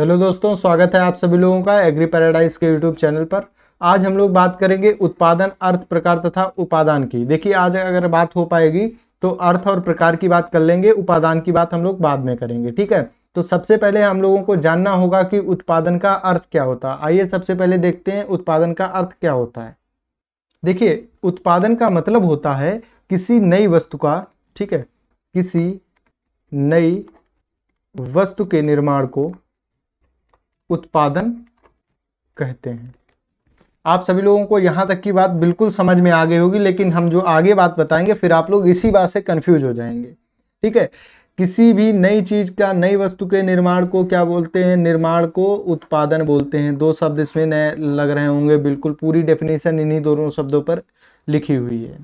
hello दोस्तों स्वागत है आप सभी लोगों का एग्री पैराडाइज के यूट्यूब चैनल पर आज हम लोग बात करेंगे उत्पादन अर्थ प्रकार तथा उपादान की देखिए आज अगर बात हो पाएगी तो अर्थ और प्रकार की बात कर लेंगे उपादान की बात हम लोग बाद में करेंगे ठीक है तो सबसे पहले हम लोगों को जानना होगा कि उत्पादन का अर्थ क्या होता है आइए सबसे पहले देखते हैं उत्पादन का अर्थ क्या होता है देखिए उत्पादन का मतलब होता है किसी नई वस्तु का ठीक है किसी नई वस्तु के निर्माण को उत्पादन कहते हैं आप सभी लोगों को यहाँ तक की बात बिल्कुल समझ में आ गई होगी लेकिन हम जो आगे बात बताएंगे फिर आप लोग इसी बात से कंफ्यूज हो जाएंगे ठीक है किसी भी नई चीज़ का नई वस्तु के निर्माण को क्या बोलते हैं निर्माण को उत्पादन बोलते हैं दो शब्द इसमें नए लग रहे होंगे बिल्कुल पूरी डेफिनेशन इन्हीं दोनों शब्दों पर लिखी हुई है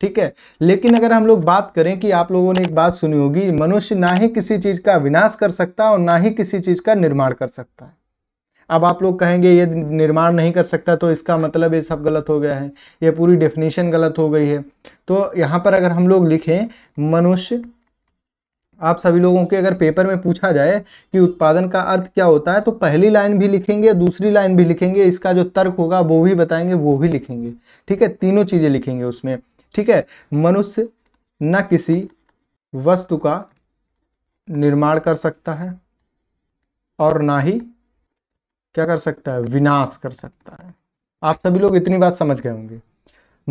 ठीक है लेकिन अगर हम लोग बात करें कि आप लोगों ने एक बात सुनी होगी मनुष्य ना ही किसी चीज़ का विनाश कर सकता और ना ही किसी चीज़ का निर्माण कर सकता है अब आप लोग कहेंगे ये निर्माण नहीं कर सकता तो इसका मतलब ये सब गलत हो गया है ये पूरी डेफिनेशन गलत हो गई है तो यहाँ पर अगर हम लोग लिखें मनुष्य आप सभी लोगों के अगर पेपर में पूछा जाए कि उत्पादन का अर्थ क्या होता है तो पहली लाइन भी लिखेंगे दूसरी लाइन भी लिखेंगे इसका जो तर्क होगा वो भी बताएंगे वो भी लिखेंगे ठीक है तीनों चीज़ें लिखेंगे उसमें ठीक है मनुष्य न किसी वस्तु का निर्माण कर सकता है और ना ही क्या कर सकता है विनाश कर सकता है आप सभी लोग इतनी बात समझ गए होंगे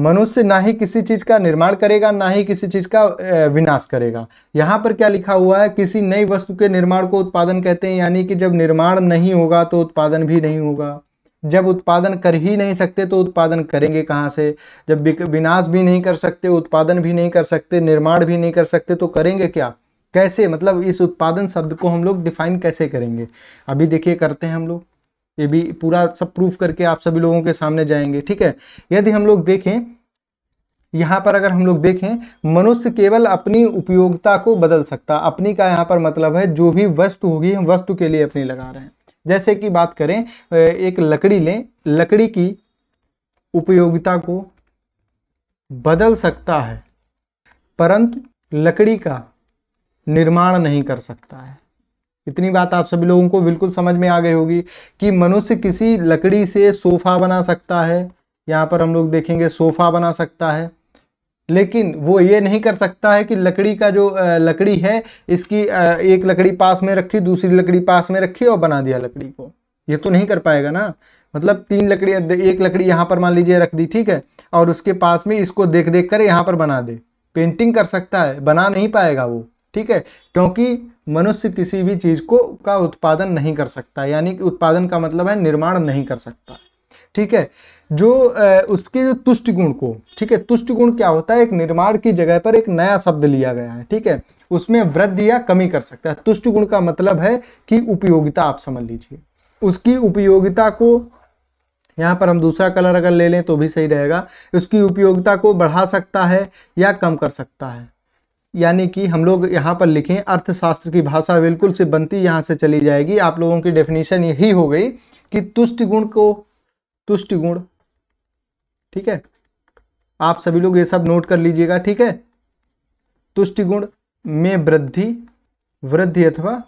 मनुष्य ना ही किसी चीज का निर्माण करेगा ना ही किसी चीज का विनाश करेगा यहाँ पर क्या लिखा हुआ है किसी नई वस्तु के निर्माण को उत्पादन कहते हैं यानी कि जब निर्माण नहीं होगा तो उत्पादन भी नहीं होगा जब उत्पादन कर ही नहीं सकते तो उत्पादन करेंगे कहाँ से जब विनाश भी नहीं कर सकते उत्पादन भी नहीं कर सकते निर्माण भी नहीं कर सकते तो करेंगे क्या कैसे मतलब इस उत्पादन शब्द को हम लोग डिफाइन कैसे करेंगे अभी देखिए करते हैं हम लोग ये भी पूरा सब प्रूफ करके आप सभी लोगों के सामने जाएंगे ठीक है यदि हम लोग देखें यहाँ पर अगर हम लोग देखें मनुष्य केवल अपनी उपयोगिता को बदल सकता अपनी का यहाँ पर मतलब है जो भी वस्तु होगी हम वस्तु के लिए अपनी लगा रहे हैं जैसे कि बात करें एक लकड़ी लें लकड़ी की उपयोगिता को बदल सकता है परंतु लकड़ी का निर्माण नहीं कर सकता है इतनी बात आप सभी लोगों को बिल्कुल समझ में आ गई होगी कि मनुष्य किसी लकड़ी से सोफा बना सकता है यहाँ पर हम लोग देखेंगे सोफा बना सकता है लेकिन वो ये नहीं कर सकता है कि लकड़ी का जो लकड़ी है इसकी एक लकड़ी पास में रखी दूसरी लकड़ी पास में रखी और बना दिया लकड़ी को ये तो नहीं कर पाएगा ना मतलब तीन लकड़ी एक लकड़ी यहाँ पर मान लीजिए रख दी ठीक है और उसके पास में इसको देख देख कर यहाँ पर बना दे पेंटिंग कर सकता है बना नहीं पाएगा वो ठीक है क्योंकि मनुष्य किसी भी चीज़ को का उत्पादन नहीं कर सकता यानी कि उत्पादन का मतलब है निर्माण नहीं कर सकता ठीक है जो उसके जो तुष्ट गुण को ठीक है तुष्ट गुण क्या होता है एक निर्माण की जगह पर एक नया शब्द लिया गया है ठीक है उसमें वृद्धि या कमी कर सकता है तुष्ट गुण का मतलब है कि उपयोगिता आप समझ लीजिए उसकी उपयोगिता को यहाँ पर हम दूसरा कलर अगर ले लें तो भी सही रहेगा उसकी उपयोगिता को बढ़ा सकता है या कम कर सकता है यानी कि हम लोग यहाँ पर लिखें अर्थशास्त्र की भाषा बिल्कुल से बनती यहाँ से चली जाएगी आप लोगों की डेफिनेशन यही हो गई कि तुष्ट गुण को तुष्ट गुण ठीक है आप सभी लोग ये सब नोट कर लीजिएगा ठीक है तुष्ट गुण में वृद्धि वृद्धि अथवा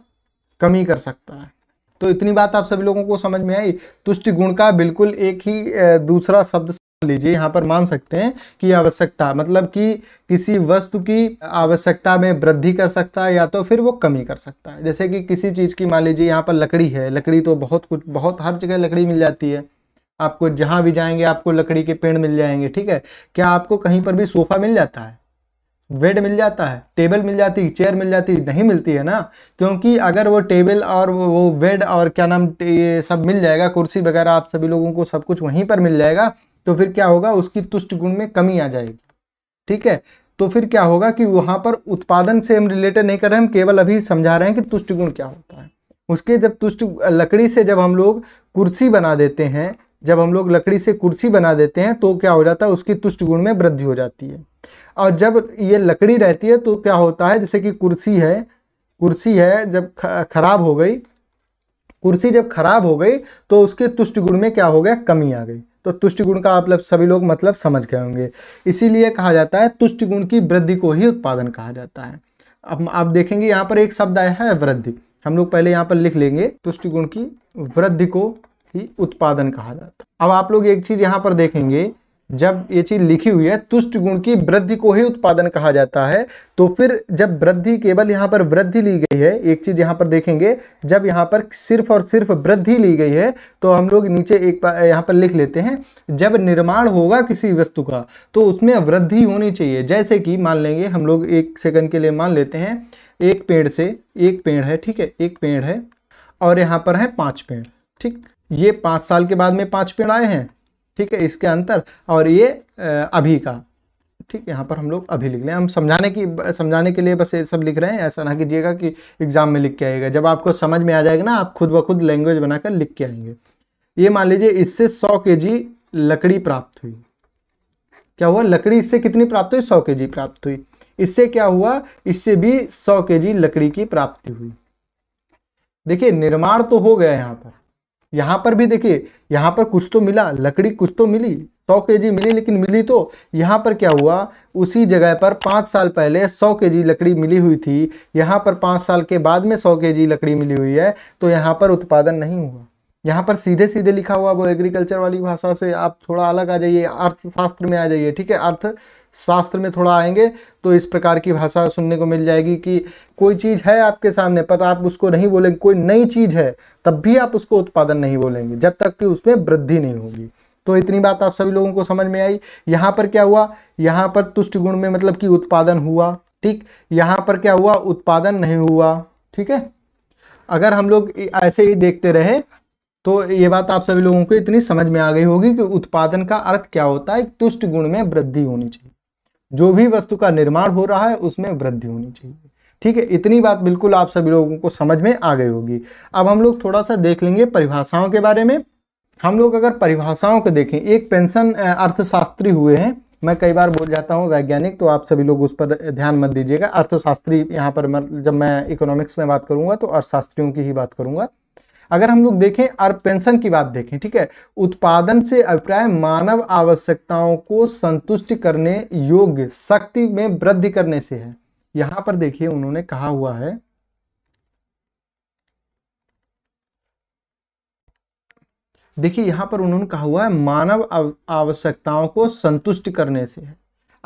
कमी कर सकता है तो इतनी बात आप सभी लोगों को समझ में आई तुष्टि गुण का बिल्कुल एक ही दूसरा शब्द लीजिए यहाँ पर मान सकते हैं कि आवश्यकता मतलब कि किसी वस्तु की आवश्यकता में वृद्धि कर सकता है या तो फिर वो कमी कर सकता है जैसे कि किसी चीज़ की मान लीजिए यहाँ पर लकड़ी है लकड़ी तो बहुत कुछ बहुत हर जगह लकड़ी मिल जाती है आपको जहाँ भी जाएंगे आपको लकड़ी के पेड़ मिल जाएंगे ठीक है क्या आपको कहीं पर भी सोफ़ा मिल जाता है बेड मिल जाता है टेबल मिल जाती चेयर मिल जाती नहीं मिलती है ना क्योंकि अगर वो टेबल और वो बेड और क्या नाम ये सब मिल जाएगा कुर्सी वगैरह आप सभी लोगों को सब कुछ वहीं पर मिल जाएगा तो फिर क्या होगा उसकी तुष्ट गुण में कमी आ जाएगी ठीक है तो फिर क्या होगा कि वहाँ पर उत्पादन से हम रिलेटेड नहीं कर रहे हम केवल अभी समझा रहे हैं कि तुष्ट गुण क्या होता है उसके जब तुष्ट लकड़ी से जब हम लोग कुर्सी बना देते हैं जब हम लोग लकड़ी से कुर्सी बना देते हैं तो क्या हो जाता है उसकी तुष्ट गुण में वृद्धि हो जाती है और जब ये लकड़ी रहती है तो क्या होता है जैसे कि कुर्सी है कुर्सी है जब खराब हो गई कुर्सी जब खराब हो गई तो उसके तुष्ट गुण में क्या हो गया कमी आ गई तो तुष्ट गुण का आप सभी लोग मतलब समझ गए होंगे इसीलिए कहा जाता है तुष्ट गुण की वृद्धि को ही उत्पादन कहा जाता है अब आप देखेंगे यहाँ पर एक शब्द आया है वृद्धि हम लोग पहले यहाँ पर लिख लेंगे तुष्ट गुण की वृद्धि को ही उत्पादन कहा जाता है अब आप लोग एक चीज़ यहाँ पर देखेंगे जब ये चीज लिखी हुई है तुष्ट गुण की वृद्धि को ही उत्पादन कहा जाता है तो फिर जब वृद्धि केवल यहाँ पर वृद्धि ली गई है एक चीज यहाँ पर देखेंगे जब यहाँ पर सिर्फ और सिर्फ वृद्धि ली गई है तो हम लोग नीचे एक यहाँ पर लिख लेते हैं जब निर्माण होगा किसी वस्तु का तो उसमें वृद्धि होनी चाहिए जैसे कि मान लेंगे हम लोग एक सेकंड के लिए मान लेते हैं एक पेड़ से एक पेड़ है ठीक है एक पेड़ है और यहाँ पर है पाँच पेड़ ठीक ये पाँच साल के बाद में पाँच पेड़ आए हैं ठीक है इसके अंतर और ये अभी का ठीक यहाँ पर हम लोग अभी लिख लें हम समझाने की समझाने के लिए बस ये सब लिख रहे हैं ऐसा ना कीजिएगा कि एग्ज़ाम में लिख के आएगा जब आपको समझ में आ जाएगा ना आप खुद ब खुद लैंग्वेज बनाकर लिख के आएंगे ये मान लीजिए इससे सौ के जी लकड़ी प्राप्त हुई क्या हुआ लकड़ी इससे कितनी प्राप्त हुई सौ के जी प्राप्त हुई इससे क्या हुआ इससे भी सौ के जी लकड़ी की प्राप्ति हुई देखिए निर्माण तो हो गया यहाँ पर यहाँ पर भी देखिए यहाँ पर कुछ तो मिला लकड़ी कुछ तो मिली सौ के जी मिली लेकिन मिली तो यहाँ पर क्या हुआ उसी जगह पर पाँच साल पहले सौ केजी लकड़ी मिली हुई थी यहाँ पर पाँच साल के बाद में सौ केजी लकड़ी मिली हुई है तो यहाँ पर उत्पादन नहीं हुआ यहाँ पर सीधे सीधे लिखा हुआ वो एग्रीकल्चर वाली भाषा से आप थोड़ा अलग आ जाइए अर्थशास्त्र में आ जाइए ठीक है अर्थ शास्त्र में थोड़ा आएंगे तो इस प्रकार की भाषा सुनने को मिल जाएगी कि कोई चीज़ है आपके सामने पर आप उसको नहीं बोलेंगे कोई नई चीज़ है तब भी आप उसको उत्पादन नहीं बोलेंगे जब तक कि उसमें वृद्धि नहीं होगी तो इतनी बात आप सभी लोगों को समझ में आई यहाँ पर क्या हुआ यहाँ पर तुष्ट गुण में मतलब कि उत्पादन हुआ ठीक यहाँ पर क्या हुआ उत्पादन नहीं हुआ ठीक है अगर हम लोग ऐसे ही देखते रहे तो ये बात आप सभी लोगों को इतनी समझ में आ गई होगी कि उत्पादन का अर्थ क्या होता है तुष्ट गुण में वृद्धि होनी चाहिए जो भी वस्तु का निर्माण हो रहा है उसमें वृद्धि होनी चाहिए ठीक है इतनी बात बिल्कुल आप सभी लोगों को समझ में आ गई होगी अब हम लोग थोड़ा सा देख लेंगे परिभाषाओं के बारे में हम लोग अगर परिभाषाओं को देखें एक पेंशन अर्थशास्त्री हुए हैं मैं कई बार बोल जाता हूं वैज्ञानिक तो आप सभी लोग उस पर ध्यान मत दीजिएगा अर्थशास्त्री यहाँ पर जब मैं इकोनॉमिक्स में बात करूंगा तो अर्थशास्त्रियों की ही बात करूंगा अगर हम लोग देखें और पेंशन की बात देखें ठीक है उत्पादन से अभिप्राय मानव आवश्यकताओं को संतुष्ट करने योग्य शक्ति में वृद्धि करने से है यहां पर देखिए उन्होंने कहा हुआ है देखिए यहां पर उन्होंने कहा हुआ है मानव आवश्यकताओं को संतुष्ट करने से है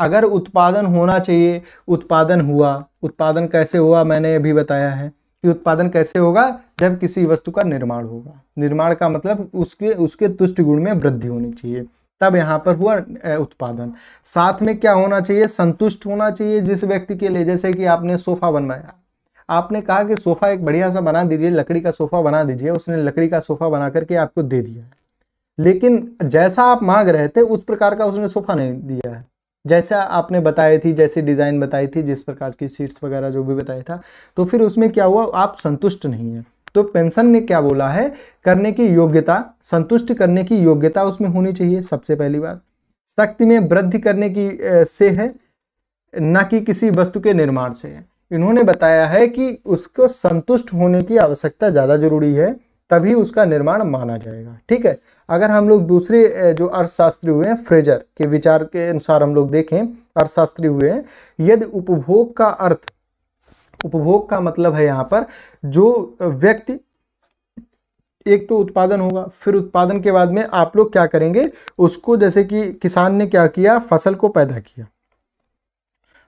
अगर उत्पादन होना चाहिए उत्पादन हुआ उत्पादन कैसे हुआ मैंने अभी बताया है कि उत्पादन कैसे होगा जब किसी वस्तु का निर्माण होगा निर्माण का मतलब उसके उसके तुष्ट गुण में वृद्धि होनी चाहिए तब यहाँ पर हुआ उत्पादन साथ में क्या होना चाहिए संतुष्ट होना चाहिए जिस व्यक्ति के लिए जैसे कि आपने सोफा बनवाया आपने कहा कि सोफा एक बढ़िया सा बना दीजिए लकड़ी का सोफा बना दीजिए उसने लकड़ी का सोफा बना करके आपको दे दिया है लेकिन जैसा आप मांग रहे थे उस प्रकार का उसने सोफा नहीं दिया है जैसा आपने बताई थी जैसी डिज़ाइन बताई थी जिस प्रकार की सीट्स वगैरह जो भी बताया था तो फिर उसमें क्या हुआ आप संतुष्ट नहीं हैं तो पेंशन ने क्या बोला है करने की योग्यता संतुष्ट करने की योग्यता उसमें होनी चाहिए सबसे पहली बात शक्ति में वृद्धि करने की से है न कि किसी वस्तु के निर्माण से है इन्होंने बताया है कि उसको संतुष्ट होने की आवश्यकता ज़्यादा जरूरी है तभी उसका निर्माण माना जाएगा ठीक है अगर हम लोग दूसरे जो अर्थशास्त्री हुए हैं फ्रेजर के विचार के अनुसार हम लोग देखें अर्थशास्त्री हुए हैं यदि उपभोग का अर्थ उपभोग का मतलब है यहाँ पर जो व्यक्ति एक तो उत्पादन होगा फिर उत्पादन के बाद में आप लोग क्या करेंगे उसको जैसे कि किसान ने क्या किया फसल को पैदा किया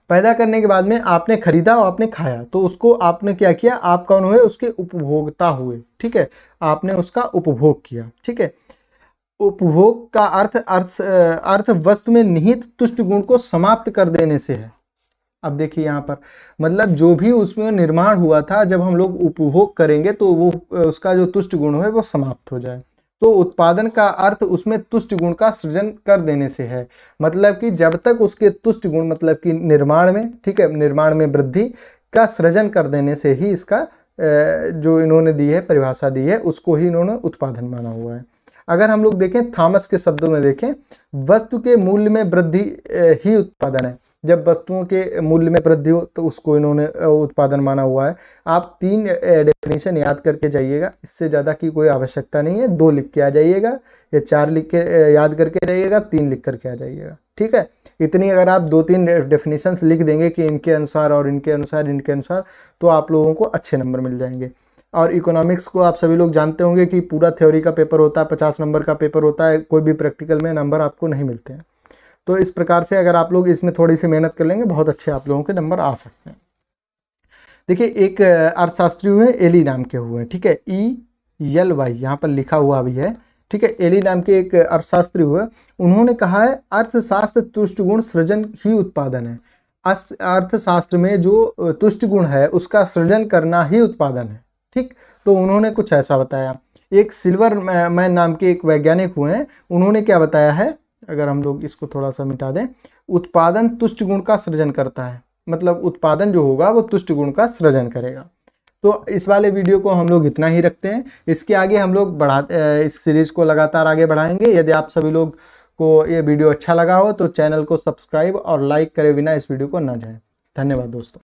पैदा करने के बाद में आपने खरीदा और आपने खाया तो उसको आपने क्या किया आप कौन हुए उसके उपभोक्ता हुए ठीक है आपने उसका उपभोग किया ठीक है उपभोग का अर्थ अर्थ अर्थ वस्तु में निहित तुष्ट गुण को समाप्त कर देने से है अब देखिए यहाँ पर मतलब जो भी उसमें निर्माण हुआ था जब हम लोग उपभोग करेंगे तो वो उसका जो तुष्ट गुण है वो समाप्त हो जाए तो उत्पादन का अर्थ उसमें तुष्ट गुण का सृजन कर देने से है मतलब कि जब तक उसके तुष्ट गुण मतलब कि निर्माण में ठीक है निर्माण में वृद्धि का सृजन कर देने से ही इसका जो इन्होंने दी है परिभाषा दी है उसको ही इन्होंने उत्पादन माना हुआ है अगर हम लोग देखें थॉमस के शब्दों में देखें वस्तु के मूल्य में वृद्धि ही उत्पादन है जब वस्तुओं के मूल्य में वृद्धि हो तो उसको इन्होंने उत्पादन माना हुआ है आप तीन डेफिनेशन याद करके जाइएगा इससे ज़्यादा की कोई आवश्यकता नहीं है दो लिख के आ जाइएगा या चार लिख के याद करके जाइएगा तीन लिख करके आ जाइएगा ठीक है इतनी अगर आप दो तीन डेफिनेशंस लिख देंगे कि इनके अनुसार और इनके अनुसार इनके अनुसार तो आप लोगों को अच्छे नंबर मिल जाएंगे और इकोनॉमिक्स को आप सभी लोग जानते होंगे कि पूरा थ्योरी का पेपर होता है पचास नंबर का पेपर होता है कोई भी प्रैक्टिकल में नंबर आपको नहीं मिलते हैं तो इस प्रकार से अगर आप लोग इसमें थोड़ी सी मेहनत कर लेंगे बहुत अच्छे आप लोगों के नंबर आ सकते हैं देखिए एक अर्थशास्त्री हुए एली नाम के हुए ठीक है ई यल वाई यहाँ पर लिखा हुआ भी है ठीक है एली नाम के एक अर्थशास्त्री हुए उन्होंने कहा है अर्थशास्त्र गुण सृजन ही उत्पादन है अर्थशास्त्र में जो तुष्ट गुण है उसका सृजन करना ही उत्पादन है ठीक तो उन्होंने कुछ ऐसा बताया एक सिल्वर मैन नाम के एक वैज्ञानिक हुए हैं उन्होंने क्या बताया है अगर हम लोग इसको थोड़ा सा मिटा दें उत्पादन तुष्ट गुण का सृजन करता है मतलब उत्पादन जो होगा वो तुष्ट गुण का सृजन करेगा तो इस वाले वीडियो को हम लोग इतना ही रखते हैं इसके आगे हम लोग बढ़ाते इस सीरीज़ को लगातार आगे बढ़ाएंगे यदि आप सभी लोग को ये वीडियो अच्छा लगा हो तो चैनल को सब्सक्राइब और लाइक करे बिना इस वीडियो को ना जाए धन्यवाद दोस्तों